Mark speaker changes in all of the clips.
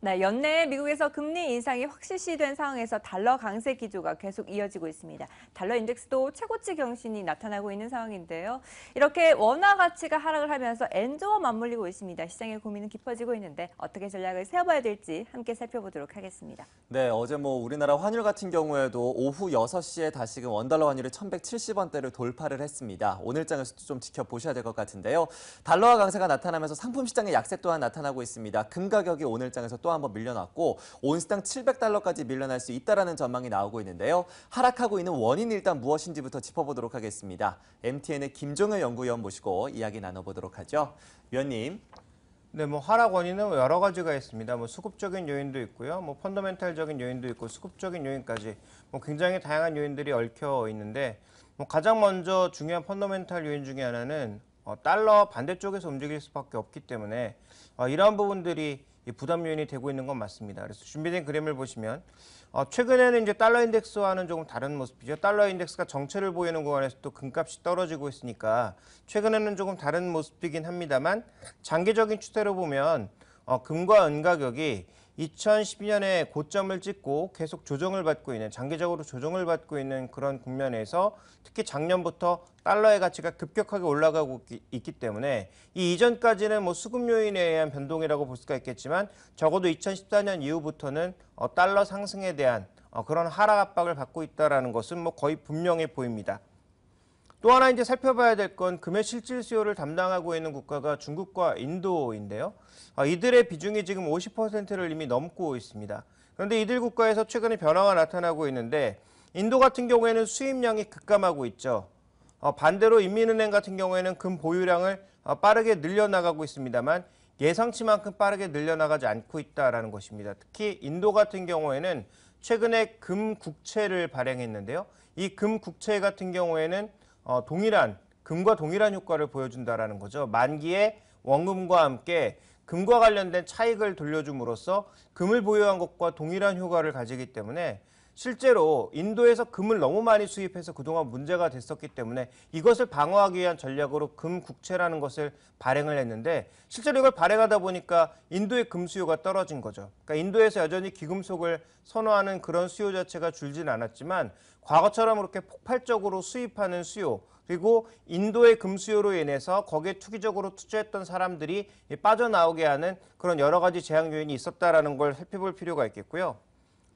Speaker 1: 네, 연내 미국에서 금리 인상이 확실시 된 상황에서 달러 강세 기조가 계속 이어지고 있습니다. 달러 인덱스도 최고치 경신이 나타나고 있는 상황인데요. 이렇게 원화 가치가 하락을 하면서 엔조와 맞물리고 있습니다. 시장의 고민은 깊어지고 있는데 어떻게 전략을 세워봐야 될지 함께 살펴보도록 하겠습니다.
Speaker 2: 네, 어제 뭐 우리나라 환율 같은 경우에도 오후 6시에 다시금 원달러 환율이 1170원대를 돌파를 했습니다. 오늘 장에서도 좀 지켜보셔야 될 것 같은데요. 달러화 강세가 나타나면서 상품 시장의 약세 또한 나타나고 있습니다. 금 가격이 오늘 장에서 또또 한번 밀려났고 온스당 700달러까지 밀려날 수 있다라는 전망이 나오고 있는데요. 하락하고 있는 원인 일단 무엇인지부터 짚어보도록 하겠습니다. MTN의
Speaker 3: 김종현 연구위원 모시고 이야기 나눠보도록 하죠. 위원님. 네, 뭐 하락 원인은 뭐 여러 가지가 있습니다. 뭐 수급적인 요인도 있고요, 뭐 펀더멘탈적인 요인도 있고 수급적인 요인까지 뭐 굉장히 다양한 요인들이 얽혀 있는데 뭐 가장 먼저 중요한 펀더멘탈 요인 중에 하나는 어, 달러 반대쪽에서 움직일 수밖에 없기 때문에 어, 이러한 부분들이 부담 요인이 되고 있는 건 맞습니다. 그래서 준비된 그림을 보시면 어, 최근에는 이제 달러 인덱스와는 조금 다른 모습이죠. 달러 인덱스가 정체를 보이는 구간에서 또 금값이 떨어지고 있으니까 최근에는 조금 다른 모습이긴 합니다만 장기적인 추세로 보면 어, 금과 은 가격이 2012년에 고점을 찍고 계속 조정을 받고 있는 장기적으로 조정을 받고 있는 그런 국면에서 특히 작년부터 달러의 가치가 급격하게 올라가고 있기 때문에 이 이전까지는 뭐 수급 요인에 의한 변동이라고 볼 수가 있겠지만 적어도 2014년 이후부터는 어, 달러 상승에 대한 어, 그런 하락 압박을 받고 있다는 것은 뭐 거의 분명해 보입니다. 또 하나 이제 살펴봐야 될 건 금의 실질 수요를 담당하고 있는 국가가 중국과 인도인데요. 아, 이들의 비중이 지금 50%를 이미 넘고 있습니다. 그런데 이들 국가에서 최근에 변화가 나타나고 있는데 인도 같은 경우에는 수입량이 급감하고 있죠. 어, 반대로 인민은행 같은 경우에는 금 보유량을 어, 빠르게 늘려나가고 있습니다만 예상치만큼 빠르게 늘려나가지 않고 있다라는 것입니다. 특히 인도 같은 경우에는 최근에 금 국채를 발행했는데요. 이 금 국채 같은 경우에는 어, 동일한 금과 동일한 효과를 보여준다라는 거죠. 만기에 원금과 함께 금과 관련된 차익을 돌려줌으로써 금을 보유한 것과 동일한 효과를 가지기 때문에 실제로 인도에서 금을 너무 많이 수입해서 그동안 문제가 됐었기 때문에 이것을 방어하기 위한 전략으로 금 국채라는 것을 발행을 했는데 실제로 이걸 발행하다 보니까 인도의 금 수요가 떨어진 거죠. 그러니까 인도에서 여전히 귀금속을 선호하는 그런 수요 자체가 줄진 않았지만 과거처럼 그렇게 폭발적으로 수입하는 수요 그리고 인도의 금수요로 인해서 거기에 투기적으로 투자했던 사람들이 빠져나오게 하는 그런 여러 가지 제약 요인이 있었다라는 걸 살펴볼 필요가 있겠고요.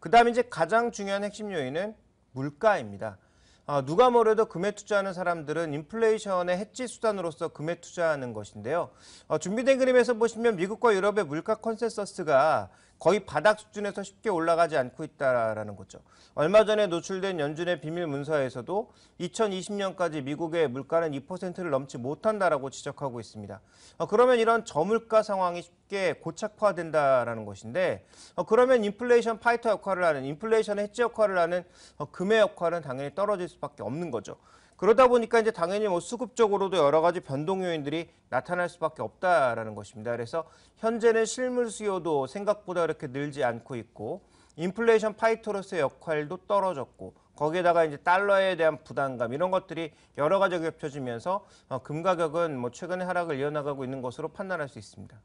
Speaker 3: 그 다음에 이제 가장 중요한 핵심 요인은 물가입니다. 아, 누가 뭐래도 금에 투자하는 사람들은 인플레이션의 해치 수단으로서 금에 투자하는 것인데요. 아, 준비된 그림에서 보시면 미국과 유럽의 물가 컨센서스가 거의 바닥 수준에서 쉽게 올라가지 않고 있다라는 거죠. 얼마 전에 노출된 연준의 비밀 문서에서도 2020년까지 미국의 물가는 2%를 넘지 못한다라고 지적하고 있습니다. 어, 그러면 이런 저물가 상황이 쉽게 고착화된다라는 것인데 어, 그러면 인플레이션 파이터 역할을 하는 인플레이션의 해치 역할을 하는 어, 금의 역할은 당연히 떨어질 수밖에 없는 거죠. 그러다 보니까 이제 당연히 뭐 수급적으로도 여러 가지 변동 요인들이 나타날 수밖에 없다라는 것입니다. 그래서 현재는 실물 수요도 생각보다 이렇게 늘지 않고 있고 인플레이션 파이터로서의 역할도 떨어졌고 거기에다가 이제 달러에 대한 부담감 이런 것들이 여러 가지 겹쳐지면서 어, 금 가격은 뭐 최근의 하락을 이어나가고 있는 것으로 판단할 수 있습니다.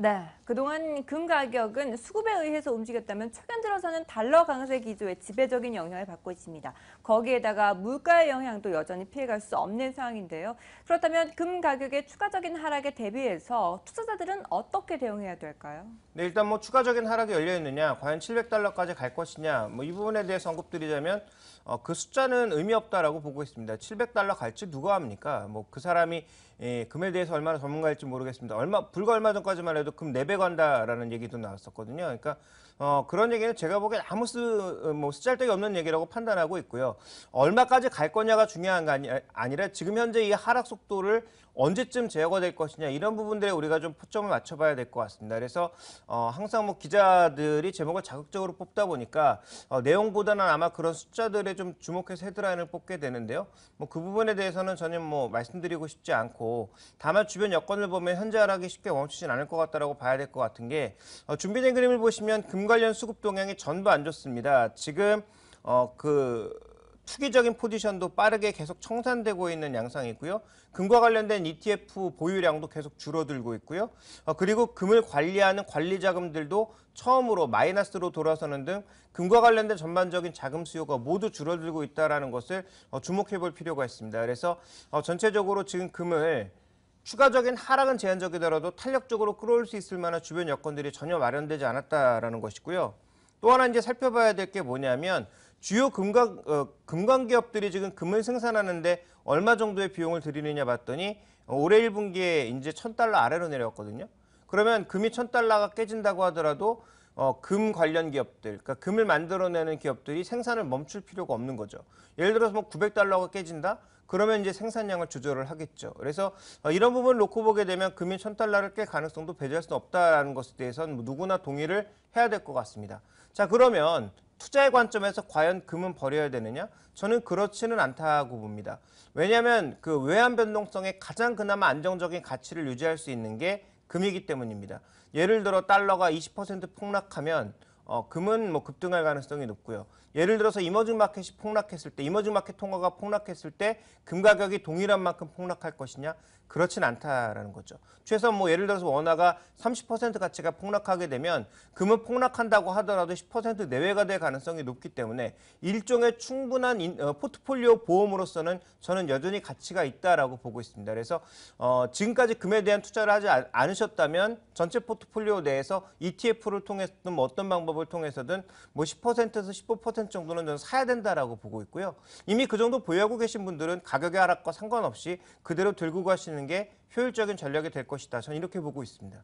Speaker 1: 네, 그동안 금 가격은 수급에 의해서 움직였다면 최근 들어서는 달러 강세 기조에 지배적인 영향을 받고 있습니다. 거기에다가 물가의 영향도 여전히 피해갈 수 없는 상황인데요. 그렇다면 금 가격의 추가적인 하락에 대비해서 투자자들은 어떻게 대응해야 될까요?
Speaker 3: 네, 일단 뭐 추가적인 하락이 열려 있느냐, 과연 700달러까지 갈 것이냐, 뭐 이 부분에 대해서 언급드리자면 어, 그 숫자는 의미 없다라고 보고 있습니다. 700달러 갈지 누가 합니까? 뭐 그 사람이 예, 금에 대해서 얼마나 전문가일지 모르겠습니다. 얼마 불과 얼마 전까지만 해도 금 4배 간다라는 얘기도 나왔었거든요. 그러니까 어, 그런 얘기는 제가 보기엔 아무 쓰, 어, 뭐 쓰잘데기 없는 얘기라고 판단하고 있고요. 얼마까지 갈 거냐가 중요한 게 아니, 라 지금 현재 이 하락 속도를 언제쯤 제거가될 것이냐 이런 부분들에 우리가 좀 포점을 맞춰봐야 될 것 같습니다. 그래서 어, 항상 뭐 기자들이 제목을 자극적으로 뽑다 보니까 어, 내용보다는 아마 그런 숫자들에 좀 주목해서 헤드라인을 뽑게 되는데요. 뭐 그 부분에 대해서는 전혀 뭐 말씀드리고 싶지 않고 다만 주변 여건을 보면 현재 하락이 쉽게 멈추진 않을 것같다고 봐야 될 것 같은 게 어, 준비된 그림을 보시면 금 관련 수급 동향이 전부 안 좋습니다. 지금 어, 그 투기적인 포지션도 빠르게 계속 청산되고 있는 양상이고요. 금과 관련된 ETF 보유량도 계속 줄어들고 있고요. 어, 그리고 금을 관리하는 관리 자금들도 처음으로 마이너스로 돌아서는 등 금과 관련된 전반적인 자금 수요가 모두 줄어들고 있다는 것을 어, 주목해 볼 필요가 있습니다. 그래서 어, 전체적으로 지금 금을 추가적인 하락은 제한적이더라도 탄력적으로 끌어올 수 있을 만한 주변 여건들이 전혀 마련되지 않았다라는 것이고요. 또 하나 이제 살펴봐야 될 게 뭐냐면 주요 금관, 어, 금관 기업들이 지금 금을 생산하는데 얼마 정도의 비용을 들이느냐 봤더니 올해 1분기에 이제 1000달러 아래로 내려왔거든요. 그러면 금이 1000달러가 깨진다고 하더라도 어, 금 관련 기업들, 그러니까 금을 만들어내는 기업들이 생산을 멈출 필요가 없는 거죠. 예를 들어서 뭐 900달러가 깨진다? 그러면 이제 생산량을 조절을 하겠죠. 그래서 어, 이런 부분을 놓고 보게 되면 금이 1000달러를 깰 가능성도 배제할 수는 없다는 것에 대해서는 뭐 누구나 동의를 해야 될 것 같습니다. 자, 그러면 투자의 관점에서 과연 금은 버려야 되느냐? 저는 그렇지는 않다고 봅니다. 왜냐하면 그 외환 변동성의 가장 그나마 안정적인 가치를 유지할 수 있는 게 금이기 때문입니다. 예를 들어 달러가 20% 폭락하면 어, 금은 뭐 급등할 가능성이 높고요. 예를 들어서 이머징 마켓이 폭락했을 때, 이머징 마켓 통화가 폭락했을 때 금 가격이 동일한 만큼 폭락할 것이냐? 그렇진 않다라는 거죠. 최소한 뭐 예를 들어서 원화가 30% 가치가 폭락하게 되면 금은 폭락한다고 하더라도 10% 내외가 될 가능성이 높기 때문에 일종의 충분한 인, 어, 포트폴리오 보험으로서는 저는 여전히 가치가 있다라고 보고 있습니다. 그래서 어, 지금까지 금에 대한 투자를 하지 아, 않으셨다면 전체 포트폴리오 내에서 ETF를 통해서든 뭐 어떤 방법을 통해서든 뭐 10%에서 15% 정도는 저는 사야 된다라고 보고 있고요. 이미 그 정도 보유하고 계신 분들은 가격의 하락과 상관없이 그대로 들고 가시는 투자는게 효율적인 전략이 될 것이다. 저는 이렇게 보고 있습니다.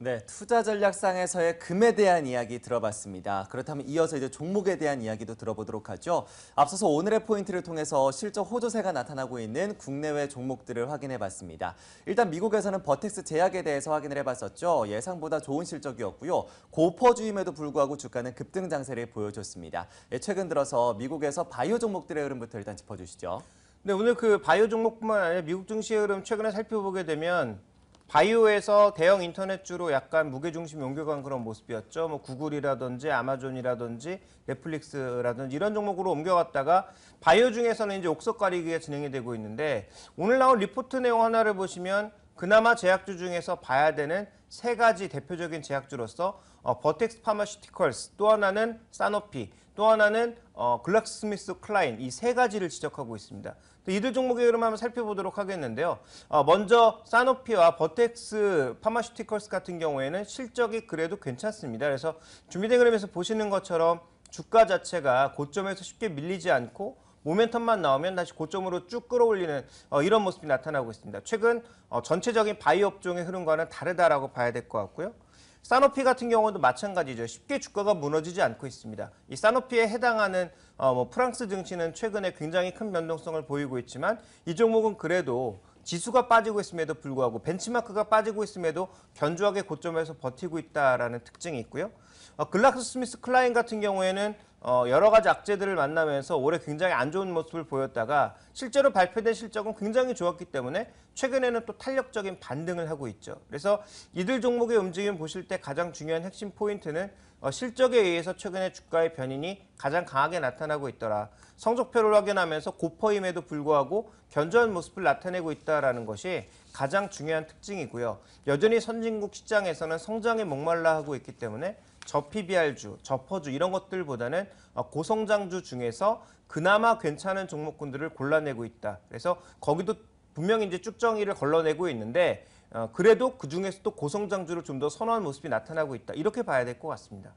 Speaker 3: 네,
Speaker 2: 투자 전략상에서의 금에 대한 이야기 들어봤습니다. 그렇다면 이어서 이제 종목에 대한 이야기도 들어보도록 하죠. 앞서서 오늘의 포인트를 통해서 실적 호조세가 나타나고 있는 국내외 종목들을 확인해 봤습니다. 일단 미국에서는 버텍스 제약에 대해서 확인을 해 봤었죠. 예상보다 좋은 실적이었고요. 고퍼주임에도 불구하고 주가는 급등 장세를 보여줬습니다. 예,
Speaker 3: 최근 들어서 미국에서 바이오 종목들의 흐름부터 일단 짚어주시죠. 네, 오늘 그 바이오 종목뿐만 아니라 미국 증시 의 흐름 최근에 살펴보게 되면 바이오에서 대형 인터넷주로 약간 무게중심 옮겨간 그런 모습이었죠. 뭐 구글이라든지 아마존이라든지 넷플릭스라든지 이런 종목으로 옮겨갔다가 바이오 중에서는 이제 옥석 가리기가 진행이 되고 있는데 오늘 나온 리포트 내용 하나를 보시면 그나마 제약주 중에서 봐야 되는 세 가지 대표적인 제약주로서 어, 버텍스 파마시티컬스 또 하나는 사노피 또 하나는 어, 글락스미스 클라인 이 세 가지를 지적하고 있습니다. 이들 종목의 흐름 한번 살펴보도록 하겠는데요. 어, 먼저 사노피와 버텍스 파마슈티컬스 같은 경우에는 실적이 그래도 괜찮습니다. 그래서 준비된 그림에서 보시는 것처럼 주가 자체가 고점에서 쉽게 밀리지 않고 모멘텀만 나오면 다시 고점으로 쭉 끌어올리는 어, 이런 모습이 나타나고 있습니다. 최근 어, 전체적인 바이 오 업종의 흐름과는 다르다라고 봐야 될 것 같고요. 사노피 같은 경우도 마찬가지죠. 쉽게 주가가 무너지지 않고 있습니다. 이 사노피에 해당하는 어, 뭐 프랑스 증시는 최근에 굉장히 큰 변동성을 보이고 있지만 이 종목은 그래도 지수가 빠지고 있음에도 불구하고 벤치마크가 빠지고 있음에도 견조하게 고점에서 버티고 있다라는 특징이 있고요. 어, 글락스스미스 클라인 같은 경우에는 어, 여러 가지 악재들을 만나면서 올해 굉장히 안 좋은 모습을 보였다가 실제로 발표된 실적은 굉장히 좋았기 때문에 최근에는 또 탄력적인 반등을 하고 있죠. 그래서 이들 종목의 움직임 보실 때 가장 중요한 핵심 포인트는 어, 실적에 의해서 최근에 주가의 변인이 가장 강하게 나타나고 있더라. 성적표를 확인하면서 고퍼임에도 불구하고 견조한 모습을 나타내고 있다라는 것이 가장 중요한 특징이고요. 여전히 선진국 시장에서는 성장에 목말라 하고 있기 때문에 저PBR주, 저퍼주 이런 것들보다는 어, 고성장주 중에서 그나마 괜찮은 종목군들을 골라내고 있다. 그래서 거기도 분명히 이제 쭉정이를 걸러내고 있는데 어, 그래도 그중에서도 고성장주를 좀 더선호하는 모습이 나타나고 있다. 이렇게 봐야 될 것 같습니다.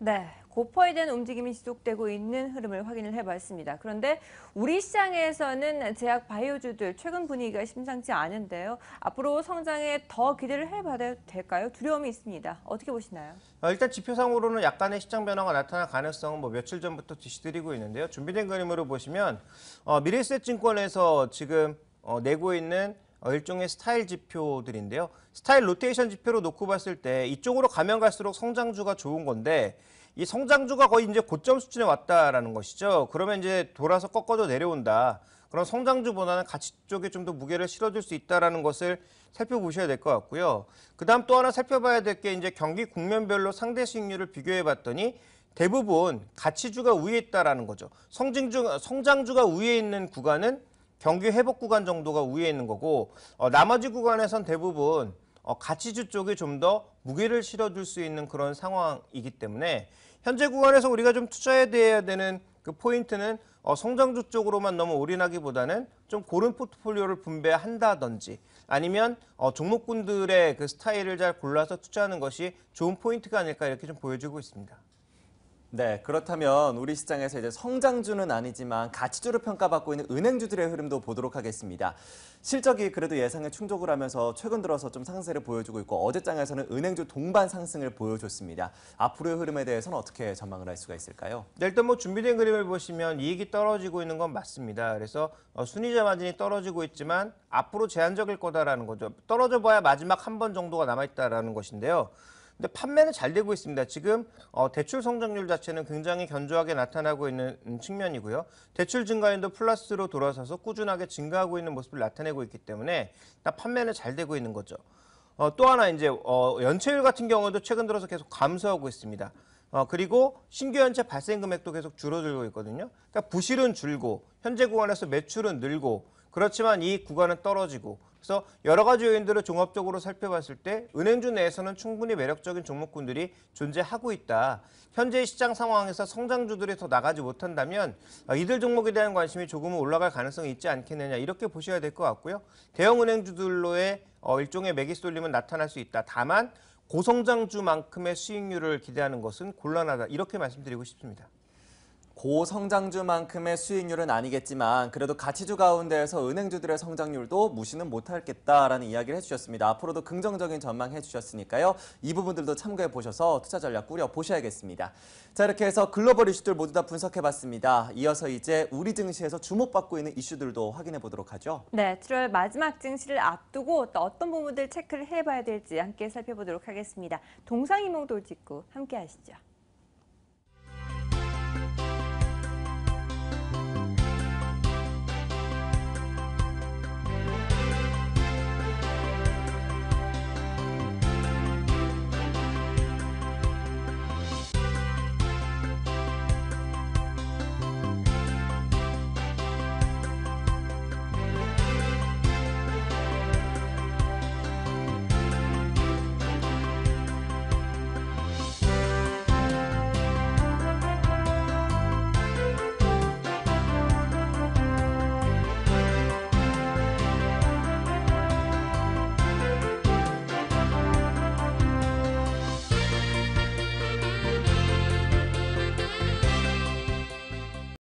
Speaker 1: 네. 고퍼에 대한 움직임이 지속되고 있는 흐름을 확인을 해봤습니다. 그런데 우리 시장에서는 제약 바이오주들 최근 분위기가 심상치 않은데요. 앞으로 성장에 더 기대를 해봐야 될까요? 두려움이 있습니다. 어떻게 보시나요?
Speaker 3: 어, 일단 지표상으로는 약간의 시장 변화가 나타날 가능성은 뭐 며칠 전부터 제시드리고 있는데요. 준비된 그림으로 보시면 어, 미래셋증권에서 지금 어, 내고 있는 어, 일종의 스타일 지표들인데요. 스타일 로테이션 지표로 놓고 봤을 때 이쪽으로 가면 갈수록 성장주가 좋은 건데 이 성장주가 거의 이제 고점 수준에 왔다라는 것이죠. 그러면 이제 돌아서 꺾어져 내려온다. 그럼 성장주보다는 가치 쪽에 좀 더 무게를 실어줄 수 있다라는 것을 살펴보셔야 될 것 같고요. 그다음 또 하나 살펴봐야 될 게 이제 경기 국면별로 상대 수익률을 비교해봤더니 대부분 가치주가 우위에 있다라는 거죠. 성장주가 우위에 있는 구간은 경기 회복 구간 정도가 우위에 있는 거고 어, 나머지 구간에선 대부분 어, 가치주 쪽이좀 더 무게를 실어줄 수 있는 그런 상황이기 때문에 현재 구간에서 우리가 좀투자해야 되는 그 포인트는 어, 성장주 쪽으로만 너무 올인하기보다는 좀 고른 포트폴리오를 분배한다든지 아니면 어, 종목군들의 그 스타일을 잘 골라서 투자하는 것이 좋은 포인트가 아닐까 이렇게 좀 보여주고 있습니다. 네, 그렇다면 우리
Speaker 2: 시장에서 이제 성장주는 아니지만 가치주로 평가받고 있는 은행주들의 흐름도 보도록 하겠습니다. 실적이 그래도 예상에 충족을 하면서 최근 들어서 좀 상세를 보여주고 있고 어제장에서는 은행주
Speaker 3: 동반 상승을 보여줬습니다. 앞으로의 흐름에 대해서는 어떻게 전망을 할 수가 있을까요? 네, 일단 뭐 준비된 그림을 보시면 이익이 떨어지고 있는 건 맞습니다. 그래서 어, 순위자 마진이 떨어지고 있지만 앞으로 제한적일 거다라는 거죠. 떨어져 봐야 마지막 한 번 정도가 남아있다라는 것인데요. 근데 판매는 잘 되고 있습니다. 지금 어, 대출 성장률 자체는 굉장히 견조하게 나타나고 있는 음, 측면이고요. 대출 증가율도 플러스로 돌아서서 꾸준하게 증가하고 있는 모습을 나타내고 있기 때문에 판매는 잘 되고 있는 거죠. 어, 또 하나 이제 어, 연체율 같은 경우도 최근 들어서 계속 감소하고 있습니다. 어, 그리고 신규 연체 발생 금액도 계속 줄어들고 있거든요. 그러니까 부실은 줄고 현재 구간에서 매출은 늘고 그렇지만 이 구간은 떨어지고 그래서 여러 가지 요인들을 종합적으로 살펴봤을 때 은행주 내에서는 충분히 매력적인 종목군들이 존재하고 있다. 현재 시장 상황에서 성장주들이 더 나가지 못한다면 아, 이들 종목에 대한 관심이 조금은 올라갈 가능성이 있지 않겠느냐 이렇게 보셔야 될 것 같고요. 대형 은행주들로의 어, 일종의 매기 쏠림은 나타날 수 있다. 다만 고성장주만큼의 수익률을 기대하는 것은 곤란하다. 이렇게 말씀드리고 싶습니다.
Speaker 2: 고성장주만큼의 수익률은 아니겠지만 그래도 가치주 가운데에서 은행주들의 성장률도 무시는 못하겠다라는 이야기를 해주셨습니다. 앞으로도 긍정적인 전망 해주셨으니까요. 이 부분들도 참고해 보셔서 투자 전략 꾸려 보셔야겠습니다. 자 이렇게 해서 글로벌 이슈들 모두 다 분석해봤습니다. 이어서 이제 우리 증시에서 주목받고 있는 이슈들도 확인해 보도록 하죠.
Speaker 1: 네, 7월 마지막 증시를 앞두고 또 어떤 부분들 체크를 해봐야 될지 함께 살펴보도록 하겠습니다. 동상이몽 돌직구 함께 하시죠.